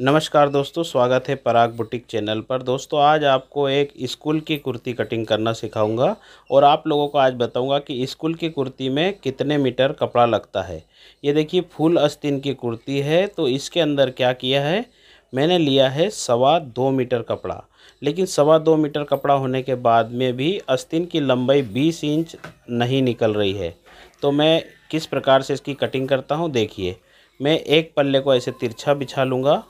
नमस्कार दोस्तों स्वागत है पराग बुटीक चैनल पर दोस्तों आज आपको एक स्कूल की कुर्ती कटिंग करना सिखाऊंगा और आप लोगों को आज बताऊंगा कि स्कूल की कुर्ती में कितने मीटर कपड़ा लगता है ये देखिए फुल अस्तिन की कुर्ती है तो इसके अंदर क्या किया है मैंने लिया है सवा दो मीटर कपड़ा लेकिन सवा दो मीटर कपड़ा होने के बाद में भी अस्तिन की लंबाई बीस इंच नहीं निकल रही है तो मैं किस प्रकार से इसकी कटिंग करता हूँ देखिए मैं एक पल्ले को ऐसे तिरछा बिछा लूँगा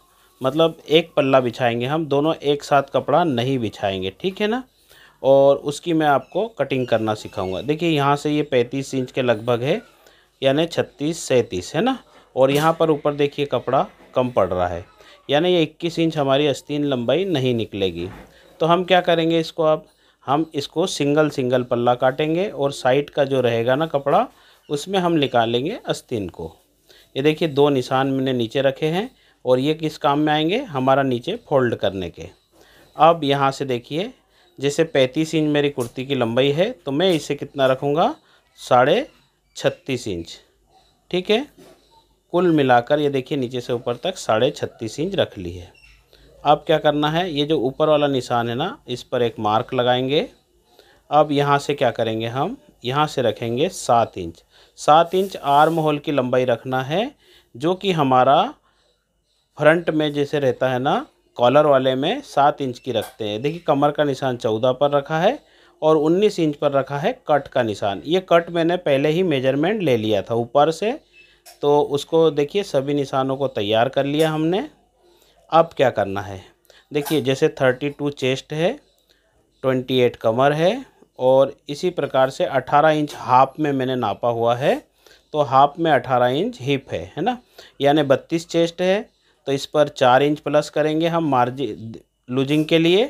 मतलब एक पल्ला बिछाएंगे हम दोनों एक साथ कपड़ा नहीं बिछाएंगे ठीक है ना और उसकी मैं आपको कटिंग करना सिखाऊंगा देखिए यहाँ से ये पैंतीस इंच के लगभग है यानी छत्तीस सैंतीस है ना और यहाँ पर ऊपर देखिए कपड़ा कम पड़ रहा है यानी ये इक्कीस इंच हमारी अस्तीन लंबाई नहीं निकलेगी तो हम क्या करेंगे इसको अब हम इसको सिंगल सिंगल पल्ला काटेंगे और साइड का जो रहेगा ना कपड़ा उसमें हम निकालेंगे अस्तीन को ये देखिए दो निशान मैंने नीचे रखे हैं और ये किस काम में आएंगे हमारा नीचे फोल्ड करने के अब यहाँ से देखिए जैसे पैंतीस इंच मेरी कुर्ती की लंबाई है तो मैं इसे कितना रखूँगा साढ़े छत्तीस इंच ठीक है कुल मिलाकर ये देखिए नीचे से ऊपर तक साढ़े छत्तीस इंच रख ली है अब क्या करना है ये जो ऊपर वाला निशान है ना इस पर एक मार्क लगाएंगे अब यहाँ से क्या करेंगे हम यहाँ से रखेंगे सात इंच सात इंच आर्म होल की लंबाई रखना है जो कि हमारा फ्रंट में जैसे रहता है ना कॉलर वाले में सात इंच की रखते हैं देखिए कमर का निशान चौदह पर रखा है और उन्नीस इंच पर रखा है कट का निशान ये कट मैंने पहले ही मेजरमेंट ले लिया था ऊपर से तो उसको देखिए सभी निशानों को तैयार कर लिया हमने अब क्या करना है देखिए जैसे थर्टी टू चेस्ट है ट्वेंटी एट कमर है और इसी प्रकार से अठारह इंच हाफ में मैंने नापा हुआ है तो हाफ में अठारह इंच हिप है है ना यानी बत्तीस चेस्ट है तो इस पर चार इंच प्लस करेंगे हम मार्जिन लूजिंग के लिए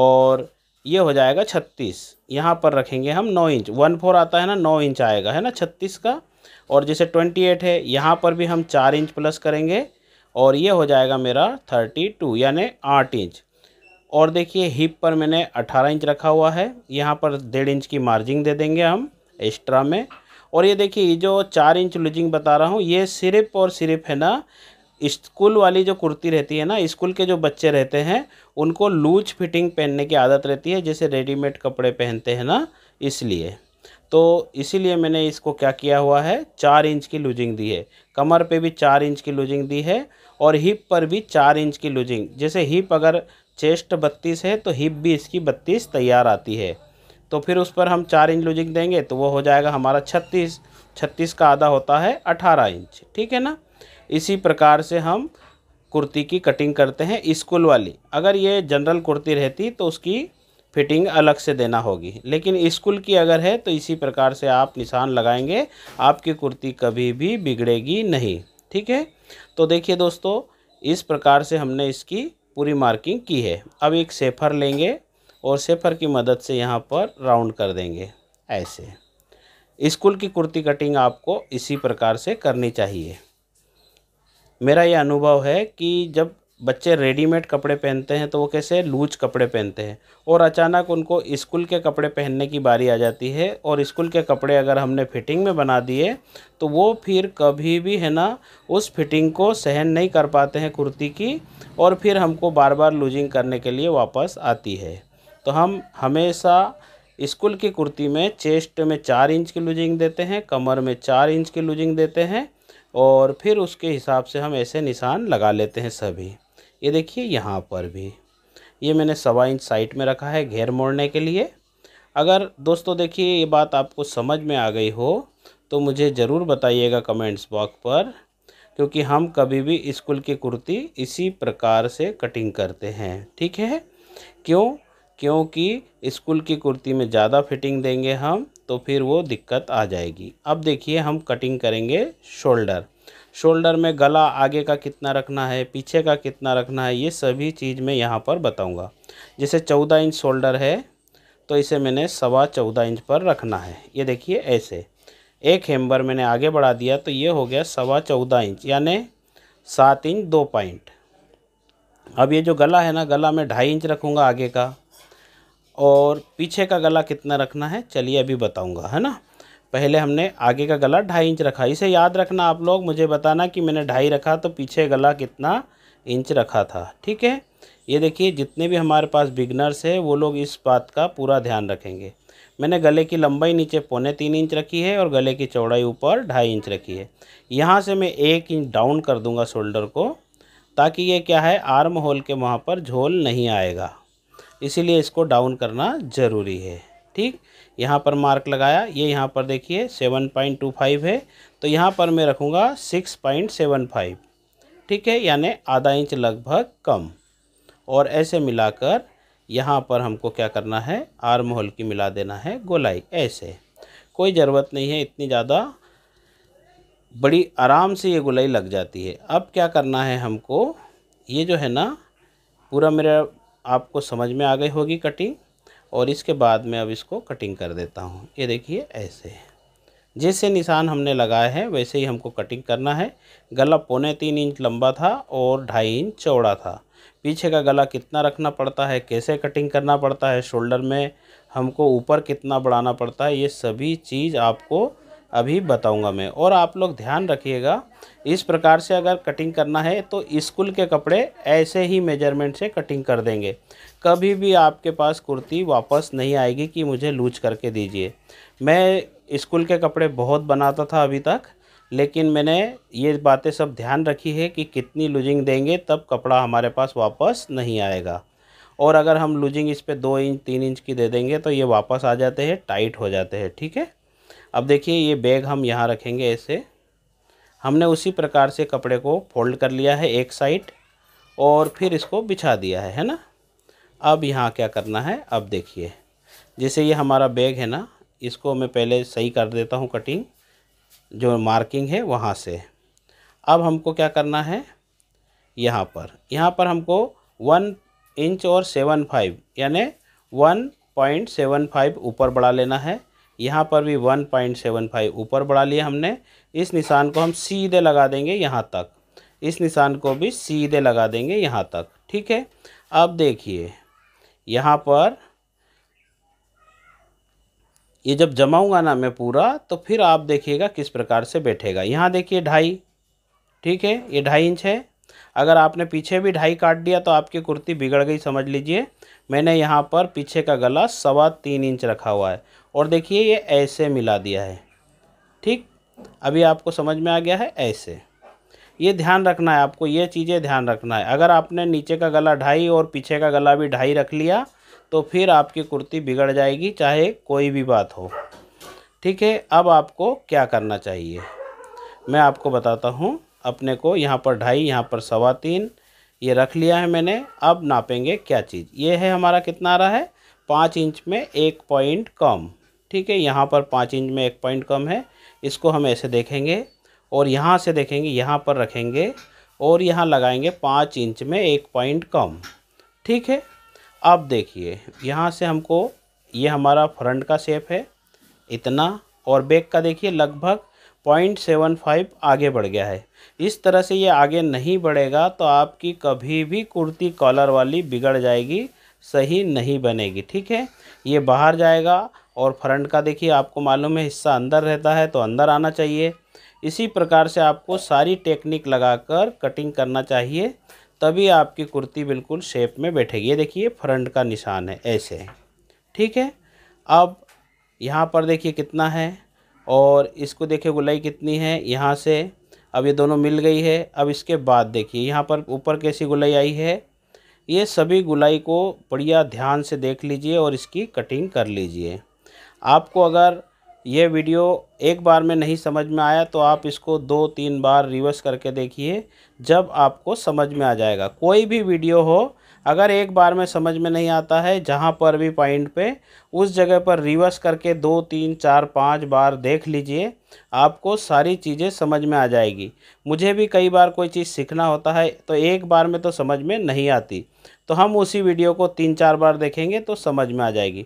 और ये हो जाएगा छत्तीस यहाँ पर रखेंगे हम नौ इंच वन फोर आता है ना नौ इंच आएगा है ना छत्तीस का और जैसे ट्वेंटी एट है यहाँ पर भी हम चार इंच प्लस करेंगे और ये हो जाएगा मेरा थर्टी टू यानि आठ इंच और देखिए हिप पर मैंने अठारह इंच रखा हुआ है यहाँ पर डेढ़ इंच की मार्जिंग दे देंगे हम एक्स्ट्रा में और ये देखिए ये जो चार इंच लूजिंग बता रहा हूँ ये सिर्फ और सिर्फ है ना स्कूल वाली जो कुर्ती रहती है ना स्कूल के जो बच्चे रहते हैं उनको लूज फिटिंग पहनने की आदत रहती है जैसे रेडीमेड कपड़े पहनते हैं ना इसलिए तो इसीलिए मैंने इसको क्या किया हुआ है चार इंच की लूजिंग दी है कमर पे भी चार इंच की लूजिंग दी है और हिप पर भी चार इंच की लूजिंग जैसे हिप अगर चेस्ट बत्तीस है तो हिप भी इसकी बत्तीस तैयार आती है तो फिर उस पर हम चार इंच लूजिंग देंगे तो वो हो जाएगा हमारा छत्तीस छत्तीस का आधा होता है अठारह इंच ठीक है ना इसी प्रकार से हम कुर्ती की कटिंग करते हैं स्कूल वाली अगर ये जनरल कुर्ती रहती तो उसकी फिटिंग अलग से देना होगी लेकिन स्कूल की अगर है तो इसी प्रकार से आप निशान लगाएंगे आपकी कुर्ती कभी भी बिगड़ेगी नहीं ठीक है तो देखिए दोस्तों इस प्रकार से हमने इसकी पूरी मार्किंग की है अब एक सेफर लेंगे और सेफर की मदद से यहाँ पर राउंड कर देंगे ऐसे स्कूल की कुर्ती कटिंग आपको इसी प्रकार से करनी चाहिए मेरा ये अनुभव है कि जब बच्चे रेडीमेड कपड़े पहनते हैं तो वो कैसे लूज कपड़े पहनते हैं और अचानक उनको स्कूल के कपड़े पहनने की बारी आ जाती है और स्कूल के कपड़े अगर हमने फिटिंग में बना दिए तो वो फिर कभी भी है ना उस फिटिंग को सहन नहीं कर पाते हैं कुर्ती की और फिर हमको बार बार लूजिंग करने के लिए वापस आती है तो हम हमेशा स्कूल की कुर्ती में चेस्ट में चार इंच की लूजिंग देते हैं कमर में चार इंच की लूजिंग देते हैं और फिर उसके हिसाब से हम ऐसे निशान लगा लेते हैं सभी ये देखिए यहाँ पर भी ये मैंने सवा इंच साइड में रखा है घेर मोड़ने के लिए अगर दोस्तों देखिए ये बात आपको समझ में आ गई हो तो मुझे ज़रूर बताइएगा कमेंट्स बॉक्स पर क्योंकि हम कभी भी स्कूल की कुर्ती इसी प्रकार से कटिंग करते हैं ठीक है क्यों क्योंकि स्कूल की कुर्ती में ज़्यादा फिटिंग देंगे हम तो फिर वो दिक्कत आ जाएगी अब देखिए हम कटिंग करेंगे शोल्डर शोल्डर में गला आगे का कितना रखना है पीछे का कितना रखना है ये सभी चीज़ मैं यहाँ पर बताऊँगा जैसे चौदह इंच शोल्डर है तो इसे मैंने सवा चौदह इंच पर रखना है ये देखिए ऐसे एक हेम्बर मैंने आगे बढ़ा दिया तो ये हो गया सवा चौदह इंच यानी सात इंच दो पॉइंट अब ये जो गला है ना गला मैं ढाई इंच रखूँगा आगे का और पीछे का गला कितना रखना है चलिए अभी बताऊंगा है ना पहले हमने आगे का गला ढाई इंच रखा इसे याद रखना आप लोग मुझे बताना कि मैंने ढाई रखा तो पीछे गला कितना इंच रखा था ठीक है ये देखिए जितने भी हमारे पास बिगनर्स है वो लोग इस बात का पूरा ध्यान रखेंगे मैंने गले की लंबाई नीचे पौने तीन इंच रखी है और गले की चौड़ाई ऊपर ढाई इंच रखी है यहाँ से मैं एक इंच डाउन कर दूंगा शोल्डर को ताकि ये क्या है आर्म होल के वहाँ पर झोल नहीं आएगा इसीलिए इसको डाउन करना ज़रूरी है ठीक यहाँ पर मार्क लगाया ये यहाँ पर देखिए सेवन पॉइंट टू फाइव है तो यहाँ पर मैं रखूँगा सिक्स पॉइंट सेवन फाइव ठीक है यानी आधा इंच लगभग कम और ऐसे मिलाकर यहाँ पर हमको क्या करना है आर्म होल की मिला देना है गोलाई ऐसे कोई ज़रूरत नहीं है इतनी ज़्यादा बड़ी आराम से ये गोलाई लग जाती है अब क्या करना है हमको ये जो है ना पूरा मेरा आपको समझ में आ गई होगी कटिंग और इसके बाद में अब इसको कटिंग कर देता हूँ ये देखिए ऐसे है जैसे निशान हमने लगाए हैं वैसे ही हमको कटिंग करना है गला पौने तीन इंच लंबा था और ढाई इंच चौड़ा था पीछे का गला कितना रखना पड़ता है कैसे कटिंग करना पड़ता है शोल्डर में हमको ऊपर कितना बढ़ाना पड़ता है ये सभी चीज़ आपको अभी बताऊंगा मैं और आप लोग ध्यान रखिएगा इस प्रकार से अगर कटिंग करना है तो स्कूल के कपड़े ऐसे ही मेजरमेंट से कटिंग कर देंगे कभी भी आपके पास कुर्ती वापस नहीं आएगी कि मुझे लूज करके दीजिए मैं स्कूल के कपड़े बहुत बनाता था अभी तक लेकिन मैंने ये बातें सब ध्यान रखी है कि कितनी लूजिंग देंगे तब कपड़ा हमारे पास वापस नहीं आएगा और अगर हम लूजिंग इस पर दो इंच तीन इंच की दे देंगे तो ये वापस आ जाते हैं टाइट हो जाते हैं ठीक है अब देखिए ये बैग हम यहाँ रखेंगे ऐसे हमने उसी प्रकार से कपड़े को फोल्ड कर लिया है एक साइड और फिर इसको बिछा दिया है है ना अब यहाँ क्या करना है अब देखिए जैसे ये हमारा बैग है ना इसको मैं पहले सही कर देता हूँ कटिंग जो मार्किंग है वहाँ से अब हमको क्या करना है यहाँ पर यहाँ पर हमको वन इंच और सेवन फाइव यानी वन पॉइंट सेवन फाइव ऊपर बढ़ा लेना है यहाँ पर भी 1.75 ऊपर बढ़ा लिया हमने इस निशान को हम सीधे लगा देंगे यहाँ तक इस निशान को भी सीधे लगा देंगे यहाँ तक ठीक है अब देखिए यहाँ पर ये जब जमाऊंगा ना मैं पूरा तो फिर आप देखिएगा किस प्रकार से बैठेगा यहाँ देखिए ढाई ठीक है ये ढाई इंच है अगर आपने पीछे भी ढाई काट दिया तो आपकी कुर्ती बिगड़ गई समझ लीजिए मैंने यहाँ पर पीछे का गला सवा तीन इंच रखा हुआ है और देखिए ये ऐसे मिला दिया है ठीक अभी आपको समझ में आ गया है ऐसे ये ध्यान रखना है आपको ये चीज़ें ध्यान रखना है अगर आपने नीचे का गला ढाई और पीछे का गला भी ढाई रख लिया तो फिर आपकी कुर्ती बिगड़ जाएगी चाहे कोई भी बात हो ठीक है अब आपको क्या करना चाहिए मैं आपको बताता हूँ अपने को यहाँ पर ढाई यहाँ पर सवा तीन ये रख लिया है मैंने अब नापेंगे क्या चीज़ ये है हमारा कितना आ रहा है पाँच इंच में एक पॉइंट कम ठीक है यहाँ पर पाँच इंच में एक पॉइंट कम है इसको हम ऐसे देखेंगे और यहाँ से देखेंगे यहाँ पर रखेंगे और यहाँ लगाएंगे पाँच इंच में एक पॉइंट कम ठीक है अब देखिए यहाँ से हमको ये हमारा फ्रंट का शेप है इतना और बैक का देखिए लगभग पॉइंट सेवन फाइव आगे बढ़ गया है इस तरह से ये आगे नहीं बढ़ेगा तो आपकी कभी भी कुर्ती कॉलर वाली बिगड़ जाएगी सही नहीं बनेगी ठीक है ये बाहर जाएगा और फ्रंट का देखिए आपको मालूम है हिस्सा अंदर रहता है तो अंदर आना चाहिए इसी प्रकार से आपको सारी टेक्निक लगाकर कटिंग करना चाहिए तभी आपकी कुर्ती बिल्कुल शेप में बैठेगी देखिए फ्रंट का निशान है ऐसे ठीक है अब यहाँ पर देखिए कितना है और इसको देखिए गुलाई कितनी है यहाँ से अब ये दोनों मिल गई है अब इसके बाद देखिए यहाँ पर ऊपर कैसी गुलाई आई है ये सभी गुलाई को बढ़िया ध्यान से देख लीजिए और इसकी कटिंग कर लीजिए आपको अगर ये वीडियो एक बार में नहीं समझ में आया तो आप इसको दो तीन बार रिवर्स करके देखिए जब आपको समझ में आ जाएगा कोई भी वीडियो हो अगर एक बार में समझ में नहीं आता है जहाँ पर भी पॉइंट पे उस जगह पर रिवर्स करके दो तीन चार पाँच बार देख लीजिए आपको सारी चीज़ें समझ में आ जाएगी मुझे भी कई बार कोई चीज़ सीखना होता है तो एक बार में तो समझ में नहीं आती तो हम उसी वीडियो को तीन चार बार देखेंगे तो समझ में आ जाएगी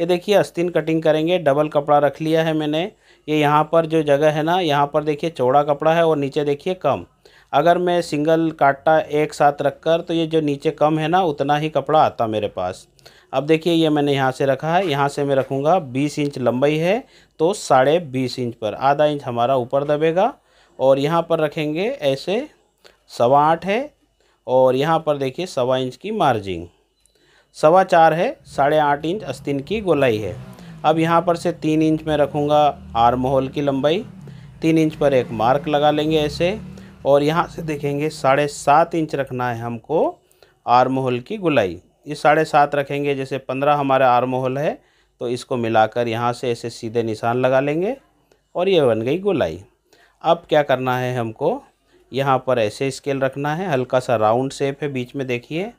ये देखिए अस्तिन कटिंग करेंगे डबल कपड़ा रख लिया है मैंने ये यहाँ पर जो जगह है ना यहाँ पर देखिए चौड़ा कपड़ा है और नीचे देखिए कम अगर मैं सिंगल काटा एक साथ रख कर तो ये जो नीचे कम है ना उतना ही कपड़ा आता मेरे पास अब देखिए ये मैंने यहाँ से रखा है यहाँ से मैं रखूँगा बीस इंच लंबाई है तो साढ़े बीस इंच पर आधा इंच हमारा ऊपर दबेगा और यहाँ पर रखेंगे ऐसे सवा आठ है और यहाँ पर देखिए सवा इंच की मार्जिंग सवा चार है साढ़े आठ इंच अस्तिन की गोलाई है अब यहाँ पर से तीन इंच में रखूँगा आर्म होल की लंबाई तीन इंच पर एक मार्क लगा लेंगे ऐसे और यहाँ से देखेंगे साढ़े सात इंच रखना है हमको आर्म होल की गुलाई ये साढ़े सात रखेंगे जैसे पंद्रह हमारा आर्म होल है तो इसको मिलाकर यहाँ से ऐसे सीधे निशान लगा लेंगे और ये बन गई गुलाई अब क्या करना है हमको यहाँ पर ऐसे स्केल रखना है हल्का सा राउंड शेप है बीच में देखिए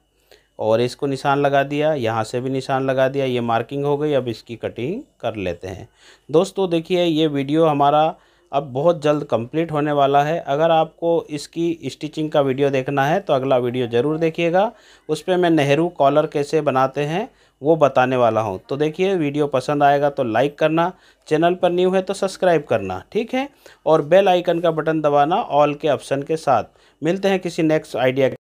और इसको निशान लगा दिया यहाँ से भी निशान लगा दिया ये मार्किंग हो गई अब इसकी कटिंग कर लेते हैं दोस्तों देखिए ये वीडियो हमारा अब बहुत जल्द कंप्लीट होने वाला है अगर आपको इसकी स्टिचिंग का वीडियो देखना है तो अगला वीडियो ज़रूर देखिएगा उस पर मैं नेहरू कॉलर कैसे बनाते हैं वो बताने वाला हूँ तो देखिए वीडियो पसंद आएगा तो लाइक करना चैनल पर न्यू है तो सब्सक्राइब करना ठीक है और बेल आइकन का बटन दबाना ऑल के ऑप्शन के साथ मिलते हैं किसी नेक्स्ट आइडिया